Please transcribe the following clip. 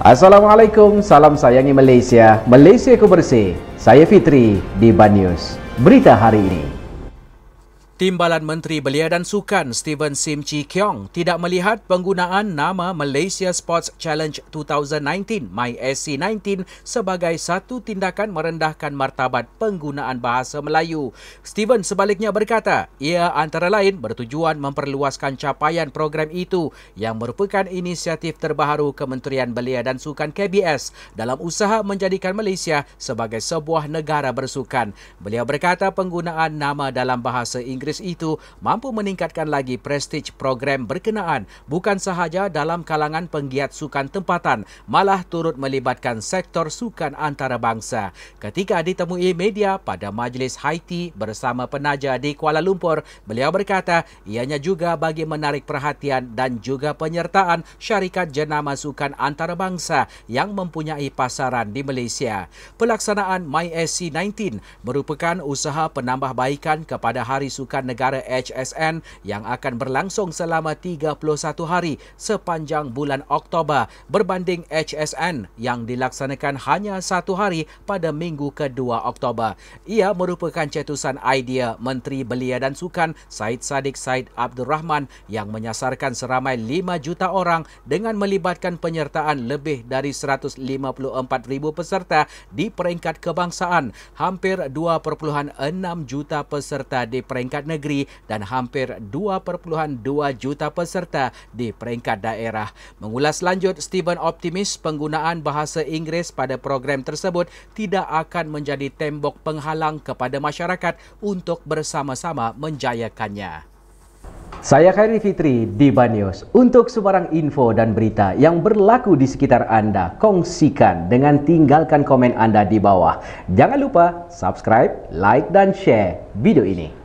Assalamualaikum, salam sayangi Malaysia. Malaysia ku bersih. Saya Fitri di Banyus. Berita hari ini. Timbalan Menteri Belia dan Sukan Steven Sim Chi Kiong tidak melihat penggunaan nama Malaysia Sports Challenge 2019 MySC19 sebagai satu tindakan merendahkan martabat penggunaan bahasa Melayu. Steven sebaliknya berkata, ia antara lain bertujuan memperluaskan capaian program itu yang merupakan inisiatif terbaru Kementerian Belia dan Sukan KBS dalam usaha menjadikan Malaysia sebagai sebuah negara bersukan. Beliau berkata penggunaan nama dalam bahasa Inggeris virus itu mampu meningkatkan lagi prestij program berkenaan bukan sahaja dalam kalangan penggiat sukan tempatan malah turut melibatkan sektor sukan antarabangsa. Ketika ditemui media pada majlis Haiti bersama penaja di Kuala Lumpur, beliau berkata ianya juga bagi menarik perhatian dan juga penyertaan syarikat jenama sukan antarabangsa yang mempunyai pasaran di Malaysia. Pelaksanaan MySC19 merupakan usaha penambahbaikan kepada hari sukan Pendidikan Negara HSN yang akan berlangsung selama 31 hari sepanjang bulan Oktober berbanding HSN yang dilaksanakan hanya satu hari pada minggu ke-2 Oktober. Ia merupakan cetusan idea Menteri Belia dan Sukan Said Sadiq Said Abdul Rahman yang menyasarkan seramai 5 juta orang dengan melibatkan penyertaan lebih dari ribu peserta di peringkat kebangsaan, hampir 2.6 juta peserta di peringkat negeri dan hampir 2.2 juta peserta di peringkat daerah. Mengulas lanjut, Steven optimis penggunaan bahasa Inggeris pada program tersebut tidak akan menjadi tembok penghalang kepada masyarakat untuk bersama-sama menjayakannya. Saya Khairi Fitri di Banyos. Untuk sebarang info dan berita yang berlaku di sekitar anda, kongsikan dengan tinggalkan komen anda di bawah. Jangan lupa subscribe, like dan share video ini.